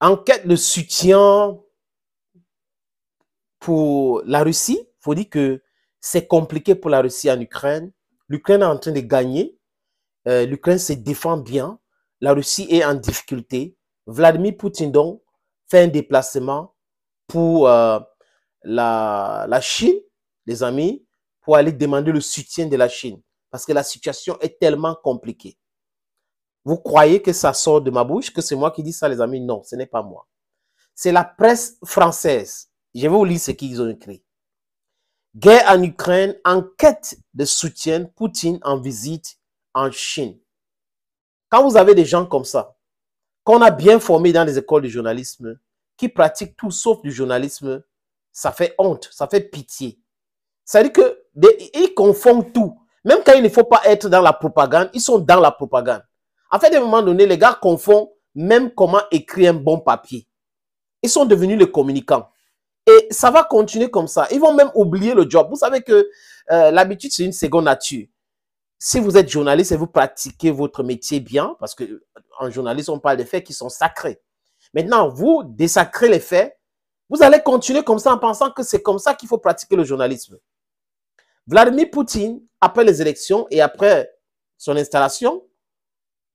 en quête de soutien pour la Russie. Il faut dire que c'est compliqué pour la Russie en Ukraine. L'Ukraine est en train de gagner. Euh, L'Ukraine se défend bien. La Russie est en difficulté. Vladimir Poutine donc fait un déplacement pour euh, la Chine, les amis, pour aller demander le soutien de la Chine parce que la situation est tellement compliquée. Vous croyez que ça sort de ma bouche, que c'est moi qui dis ça, les amis Non, ce n'est pas moi. C'est la presse française. Je vais vous lire ce qu'ils ont écrit. Guerre en Ukraine, enquête de soutien, Poutine en visite en Chine. Quand vous avez des gens comme ça, qu'on a bien formés dans les écoles de journalisme, qui pratiquent tout sauf du journalisme, ça fait honte, ça fait pitié. C'est-à-dire qu'ils confondent tout. Même quand il ne faut pas être dans la propagande, ils sont dans la propagande. En fait, à un moment donné, les gars confondent même comment écrire un bon papier. Ils sont devenus les communicants. Et ça va continuer comme ça. Ils vont même oublier le job. Vous savez que euh, l'habitude, c'est une seconde nature. Si vous êtes journaliste et vous pratiquez votre métier bien, parce qu'en en journalisme, on parle des faits qui sont sacrés. Maintenant, vous désacrez les faits, vous allez continuer comme ça en pensant que c'est comme ça qu'il faut pratiquer le journalisme. Vladimir Poutine, après les élections et après son installation,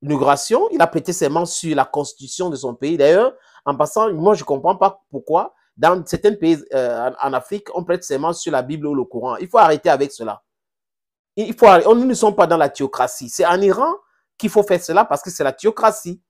il a prêté ses mains sur la constitution de son pays. D'ailleurs, en passant, moi, je ne comprends pas pourquoi, dans certains pays euh, en, Afrique, on prête mains sur la Bible ou le Coran. Il faut arrêter avec cela. Il faut, on, nous ne sommes pas dans la théocratie. C'est en Iran qu'il faut faire cela parce que c'est la théocratie.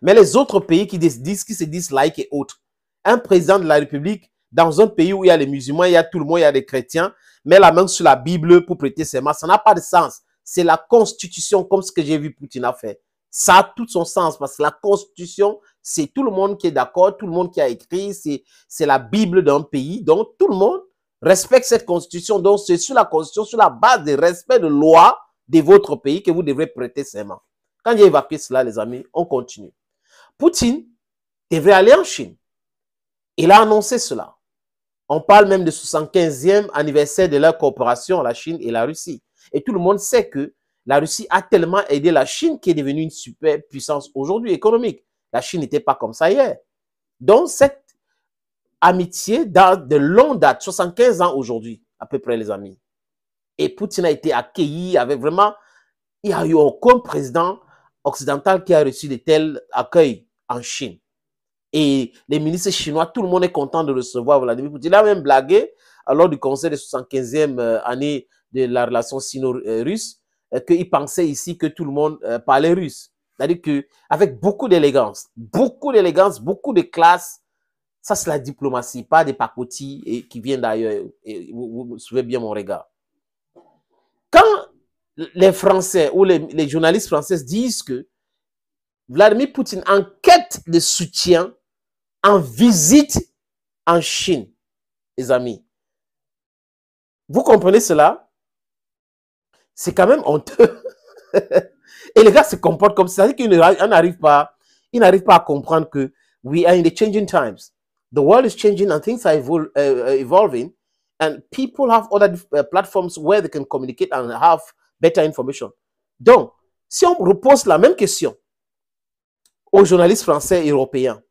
Mais les autres pays qui, qui se disent laïcs et autres, un président de la République, dans un pays où il y a les musulmans, il y a tout le monde, il y a les chrétiens, met la main sur la Bible pour prêter ses mains. ça n'a pas de sens c'est la constitution, comme ce que j'ai vu Poutine a fait. Ça a tout son sens parce que la constitution, c'est tout le monde qui est d'accord, tout le monde qui a écrit, c'est la Bible d'un pays. Donc, tout le monde respecte cette constitution. Donc, c'est sur la constitution, sur la base du respect de loi de votre pays que vous devrez prêter serment. Quand j'ai évacué cela, les amis, on continue. Poutine devrait aller en Chine. Il a annoncé cela. On parle même du 75e anniversaire de leur coopération, la Chine et la Russie. Et tout le monde sait que la Russie a tellement aidé la Chine qui est devenue une superpuissance aujourd'hui économique. La Chine n'était pas comme ça hier. Donc, cette amitié date de longue date, 75 ans aujourd'hui, à peu près, les amis. Et Poutine a été accueilli avec vraiment, il n'y a eu aucun président occidental qui a reçu de tels accueils en Chine. Et les ministres chinois, tout le monde est content de recevoir Vladimir Poutine. Il a même blagué lors du conseil de 75e euh, année de la relation sino-russe, euh, qu'ils pensaient ici que tout le monde euh, parlait russe. C'est-à-dire qu'avec beaucoup d'élégance, beaucoup d'élégance, beaucoup de classe, ça c'est la diplomatie, pas des pacotis qui viennent d'ailleurs. Vous, vous bien mon regard. Quand les Français ou les, journalistes français disent que Vladimir Poutine en quête de soutien, en visite en Chine, les amis, vous comprenez cela c'est quand même honteux. Et les gars se comportent comme ça. C'est-à-dire qu'ils n'arrivent pas, ils n'arrivent pas à comprendre que we are in the changing times. The world is changing and things are uh, uh, evolving. And people have other uh, platforms where they can communicate and have better information. Donc, si on repose la même question aux journalistes français et européens,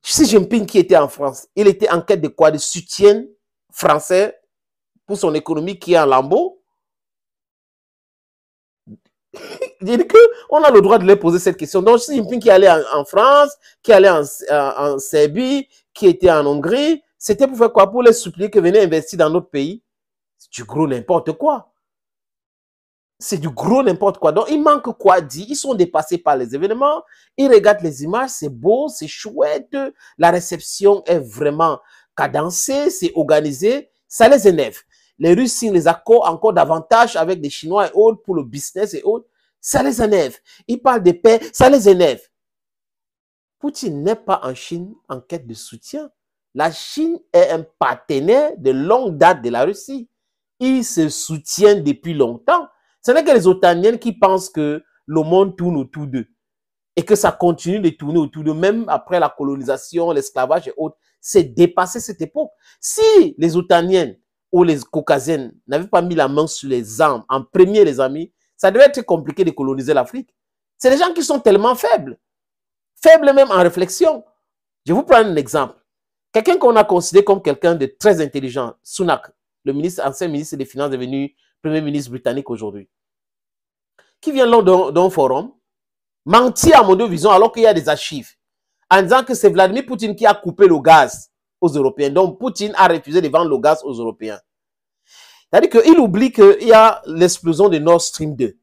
si Jinping qui était en France, il était en quête de quoi De soutien français pour son économie qui est en lambeau que on a le droit de leur poser cette question. Donc, une fille qui allait en, France, qui allait euh, en, Serbie, qui était en Hongrie, c'était pour faire quoi Pour les supplier que venez investir dans notre pays. C'est du gros n'importe quoi. C'est du gros n'importe quoi. Donc, il manque quoi dire, Ils sont dépassés par les événements. Ils regardent les images, c'est beau, c'est chouette. La réception est vraiment cadencée, c'est organisé. Ça les énerve les Russes signent les accords encore davantage avec les Chinois et autres pour le business et autres, ça les énerve. Ils parlent de paix, ça les énerve. Poutine n'est pas en Chine en quête de soutien. La Chine est un partenaire de longue date de la Russie. Ils se soutiennent depuis longtemps. Ce n'est que les Otaniennes qui pensent que le monde tourne autour d'eux et que ça continue de tourner autour d'eux, même après la colonisation, l'esclavage et autres. C'est dépassé cette époque. Si les Otaniennes où les Caucasiennes n'avaient pas mis la main sur les armes en premier, les amis, ça devait être compliqué de coloniser l'Afrique. C'est des gens qui sont tellement faibles, faibles même en réflexion. Je vais vous prendre un exemple. Quelqu'un qu'on a considéré comme quelqu'un de très intelligent, Sunak, le ministre, ancien ministre des Finances devenu Premier ministre britannique aujourd'hui, qui vient lors d'un forum, mentir à mon vision alors qu'il y a des archives, en disant que c'est Vladimir Poutine qui a coupé le gaz aux Européens. Donc, Poutine a refusé de vendre le gaz aux Européens. C'est-à-dire qu'il oublie qu'il y a l'explosion de Nord Stream 2.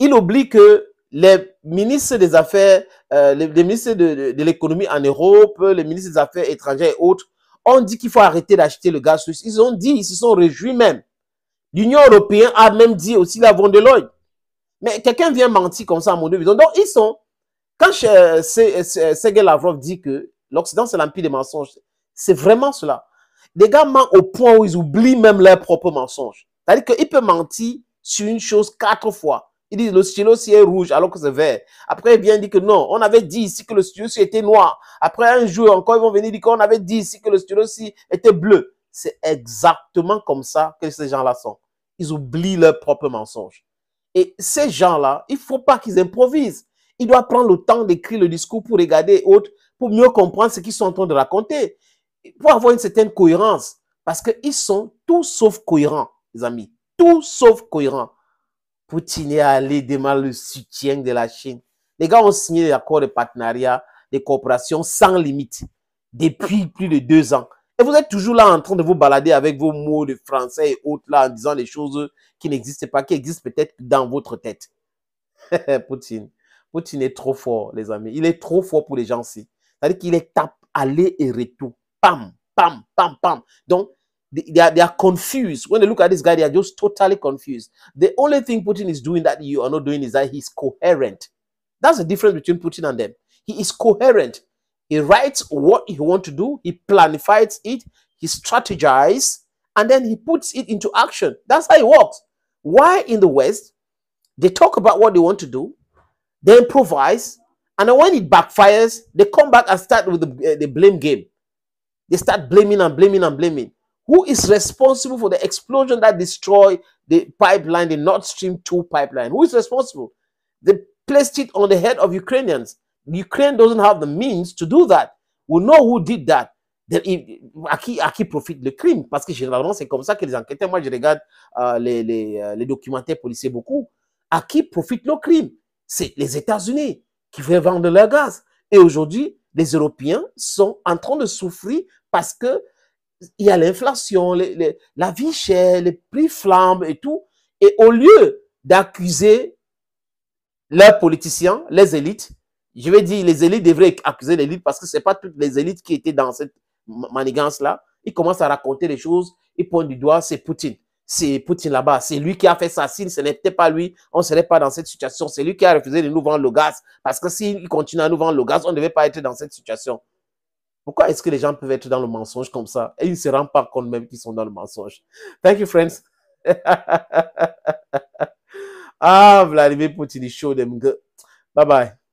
Il oublie que les ministres des Affaires, euh, les, ministres de, l'économie en Europe, les ministres des Affaires étrangères et autres, ont dit qu'il faut arrêter d'acheter le gaz russe. Ils ont dit, ils se sont réjouis même. L'Union européenne a même dit aussi la vente de l'oeil. Mais quelqu'un vient mentir comme ça à mon avis. Donc, ils sont... Quand euh, Sergei Lavrov dit que L'Occident, c'est l'empire des mensonges. C'est vraiment cela. Des gars mentent au point où ils oublient même leurs propres mensonges. C'est-à-dire qu'ils peuvent mentir sur une chose quatre fois. Ils disent le stylo ci est rouge alors que c'est vert. Après, ils viennent dire que non, on avait dit ici que le stylo ci était noir. Après, un jour encore, ils vont venir dire qu'on avait dit ici que le stylo ci était bleu. C'est exactement comme ça que ces gens-là sont. Ils oublient leurs propres mensonges. Et ces gens-là, il ne faut pas qu'ils improvisent. Ils doivent prendre le temps d'écrire le discours pour regarder autre pour mieux comprendre ce qu'ils sont en train de raconter, pour avoir une certaine cohérence. Parce qu'ils sont tout sauf cohérents, les amis. Tout sauf cohérents. Poutine est allé demander le soutien de la Chine. Les gars ont signé des accords de partenariat, des coopérations sans limite depuis plus de deux ans. Et vous êtes toujours là en train de vous balader avec vos mots de français et autres là en disant des choses qui n'existent pas, qui existent peut-être dans votre tête. Poutine. Poutine est trop fort, les amis. Il est trop fort pour les gens-ci. C'est-à-dire qu'il est tap, aller et retour. Pam, pam, pam, pam. Donc, they are, they are confused. When they look at this guy, they are just totally confused. The only thing Putin is doing that you are not doing is that he's coherent. That's the difference between Putin and them. He is coherent. He writes what he wants to do, he planifies it, he strategizes, and then he puts it into action. That's how it works. Why in the West, they talk about what they want to do, they improvise, and when it backfires, they come back and start with the, uh, the blame game. They start blaming and blaming and blaming. Who is responsible for the explosion that destroyed the pipeline, the Nord Stream 2 pipeline? Who is responsible? They placed it on the head of Ukrainians. Ukraine doesn't have the means to do that. We know who did that. à, qui, à qui profite le crime Parce que généralement, c'est comme ça que les enquêteurs, moi je regarde euh, les, les, euh, les, documentaires policiers beaucoup, à qui profite le crime C'est les États-Unis. qui veut vendre leur gaz. Et aujourd'hui, les Européens sont en train de souffrir parce que il y a l'inflation, la vie chère, les prix flambent et tout. Et au lieu d'accuser leurs politiciens, les élites, je vais dire, les élites devraient accuser l'élite parce que ce n'est pas toutes les élites qui étaient dans cette manigance-là. Ils commencent à raconter les choses, ils pointent du doigt, c'est Poutine c'est Poutine là-bas. C'est lui qui a fait ça. S'il ce n'était pas lui, on ne serait pas dans cette situation. C'est lui qui a refusé de nous vendre le gaz. Parce que s'il continue à nous vendre le gaz, on ne devait pas être dans cette situation. Pourquoi est-ce que les gens peuvent être dans le mensonge comme ça et ils ne se rendent pas compte même qu'ils sont dans le mensonge? Thank you, friends. ah, Vladimir Poutine, show them Bye bye.